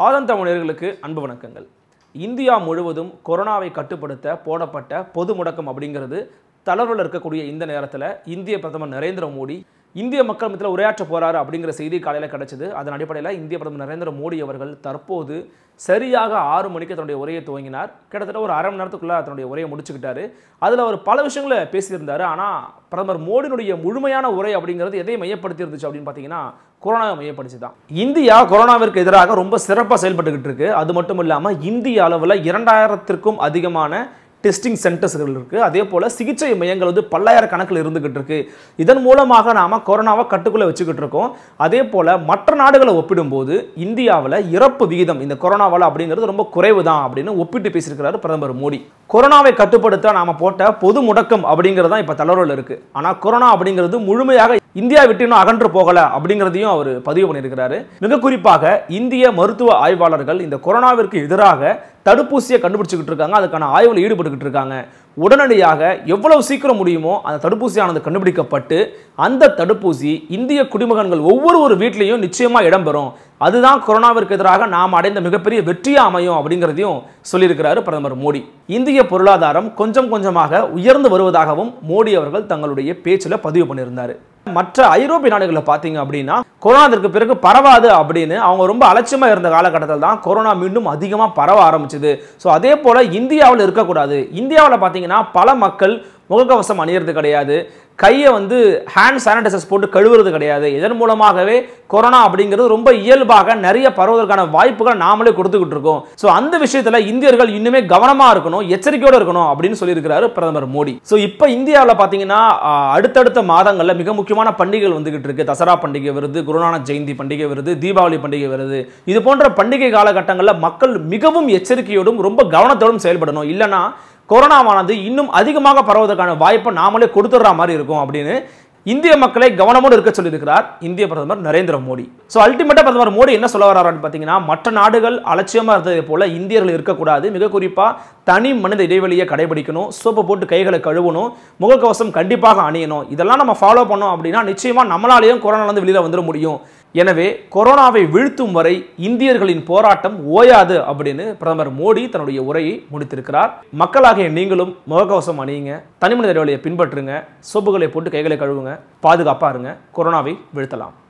தமிழர்களுக்கு அன்பு வணக்கங்கள் இந்தியா முழுவதும் கொரோனாவை கட்டுப்படுத்த போடப்பட்ட பொது முடக்கம் அப்படிங்கிறது தளர்வில் இருக்கக்கூடிய இந்த நேரத்தில் இந்திய பிரதமர் நரேந்திர மோடி இந்திய மக்கள் மத்தியில் உரையாற்ற போகிறாரு அப்படிங்கிற செய்தி காலையில் கிடச்சிது அதன் அடிப்படையில் இந்திய பிரதமர் நரேந்திர மோடி அவர்கள் தற்போது சரியாக ஆறு மணிக்கு தன்னுடைய உரையை துவங்கினார் கிட்டத்தட்ட ஒரு அரை மணி நேரத்துக்குள்ளே தன்னுடைய உரையை முடிச்சுக்கிட்டாரு அதில் அவர் பல விஷயங்களை பேசியிருந்தார் ஆனால் பிரதமர் மோடியினுடைய முழுமையான உரை அப்படிங்கிறது எதை மையப்படுத்தி இருந்துச்சு அப்படின்னு பார்த்தீங்கன்னா கொரோனாவை மையப்படுத்தி தான் இந்தியா கொரோனாவிற்கு எதிராக ரொம்ப சிறப்பாக செயல்பட்டுக்கிட்டு இருக்கு அது மட்டும் இல்லாமல் இந்திய அளவில் இரண்டாயிரத்திற்கும் அதிகமான டெஸ்டிங் சென்டர்ஸ்கள் இருக்குது அதே போல் சிகிச்சை மையங்கள் வந்து கணக்கில் இருந்துக்கிட்டு இருக்குது இதன் மூலமாக நாம் கொரோனாவை கட்டுக்குள்ளே வச்சுக்கிட்டு இருக்கோம் அதே போல் மற்ற நாடுகளை ஒப்பிடும்போது இந்தியாவில் இறப்பு விகிதம் இந்த கொரோனாவால் அப்படிங்கிறது ரொம்ப குறைவு தான் அப்படின்னு ஒப்பிட்டு பேசியிருக்கிறாரு பிரதமர் மோடி கொரோனாவை கட்டுப்படுத்த நாம் போட்ட பொது முடக்கம் அப்படிங்கிறது தான் இப்போ தளர்வில் இருக்குது ஆனால் கொரோனா அப்படிங்கிறது முழுமையாக இந்தியா விட்டு இன்னும் அகன்று போகலை அப்படிங்கிறதையும் அவர் பதிவு பண்ணியிருக்கிறாரு மிக குறிப்பாக இந்திய மருத்துவ ஆய்வாளர்கள் இந்த கொரோனாவிற்கு எதிராக தடுப்பூசியை கண்டுபிடிச்சிக்கிட்டு இருக்காங்க அதுக்கான ஆய்வில் ஈடுபட்டுக்கிட்டு இருக்காங்க உடனடியாக எவ்வளவு சீக்கிரம் முடியுமோ அந்த தடுப்பூசியானது கண்டுபிடிக்கப்பட்டு அந்த தடுப்பூசி இந்திய குடிமகன்கள் ஒவ்வொரு ஒரு வீட்லேயும் நிச்சயமாக இடம்பெறும் அதுதான் கொரோனாவிற்கு எதிராக நாம் அடைந்த மிகப்பெரிய வெற்றியாக அமையும் அப்படிங்கிறதையும் சொல்லியிருக்கிறாரு பிரதமர் மோடி இந்திய பொருளாதாரம் கொஞ்சம் கொஞ்சமாக உயர்ந்து வருவதாகவும் மோடி அவர்கள் தங்களுடைய பேச்சில் பதிவு பண்ணியிருந்தார் மற்ற ஐரோப்பிய நாடுகளில் பார்த்தீங்க அப்படின்னா கொரோனாவிற்கு பிறகு பரவாது அப்படின்னு அவங்க ரொம்ப அலட்சியமாக இருந்த காலகட்டத்தில் தான் கொரோனா மீண்டும் அதிகமாக பரவ ஆரம்பிச்சது ஸோ அதே போல் இந்தியாவில் இருக்கக்கூடாது இந்தியாவில் பார்த்தீங்கன்னா பல மக்கள் முகக்கவசம் அணியிறது கிடையாது கையை வந்து ஹேண்ட் சானிடைசர்ஸ் போட்டு கழுவுறது கிடையாது இதன் மூலமாகவே கொரோனா அப்படிங்கிறது ரொம்ப இயல்பாக நிறைய பரவுவதற்கான வாய்ப்புகளை நாமளே கொடுத்துக்கிட்டு இருக்கோம் ஸோ அந்த விஷயத்தில் இந்தியர்கள் இன்னுமே கவனமாக இருக்கணும் இருக்கணும் எச்சரிக்கையோடு இருக்கணும் அப்படின்னு சொல்லியிருக்கிறாரு பிரதமர் மோடி ஸோ இப்போ இந்தியாவில் பார்த்தீங்கன்னா அடுத்தடுத்த மாதங்களில் மிக முக்கியமான பண்டிகைகள் வந்துகிட்டு இருக்கு தசரா பண்டிகை வருது குருநானக் ஜெயந்தி பண்டிகை வருது தீபாவளி பண்டிகை வருது இது போன்ற பண்டிகை காலகட்டங்களில் மக்கள் மிகவும் எச்சரிக்கையோடும் ரொம்ப கவனத்தோடும் செயல்படணும் இல்லைனா கொரோனாவானது இன்னும் அதிகமாக பரவுவதற்கான வாய்ப்பை நாமளே கொடுத்துடுற மாதிரி இருக்கும் அப்படின்னு இந்திய மக்களை கவனமோடு இருக்க சொல்லியிருக்கிறார் இந்திய பிரதமர் நரேந்திர மோடி ஸோ அல்டிமேட்டாக பிரதமர் மோடி என்ன சொல்ல வர்றாருன்னு பார்த்தீங்கன்னா மற்ற நாடுகள் அலட்சியமாக இருந்ததை போல இந்தியர்கள் இருக்கக்கூடாது மிக குறிப்பாக தனி மனித இடைவெளியை கடைபிடிக்கணும் சோப்பு போட்டு கைகளை கழுவணும் முகக்கவசம் கண்டிப்பாக அணியணும் இதெல்லாம் நம்ம ஃபாலோ பண்ணோம் அப்படின்னா நிச்சயமாக நம்மளாலேயும் கொரோனாலேருந்து வெளியில் வந்துட முடியும் எனவே கொரோனாவை வீழ்த்தும் வரை இந்தியர்களின் போராட்டம் ஓயாது அப்படின்னு பிரதமர் மோடி தன்னுடைய உரையை முடித்திருக்கிறார் மக்களாகிய நீங்களும் முகக்கவசம் அணியுங்க தனிமனித இடைவெளியை பின்பற்றுங்க சோப்புகளை போட்டு கைகளை கழுவுங்க பாதுகாப்பாக இருங்க கொரோனாவை வீழ்த்தலாம்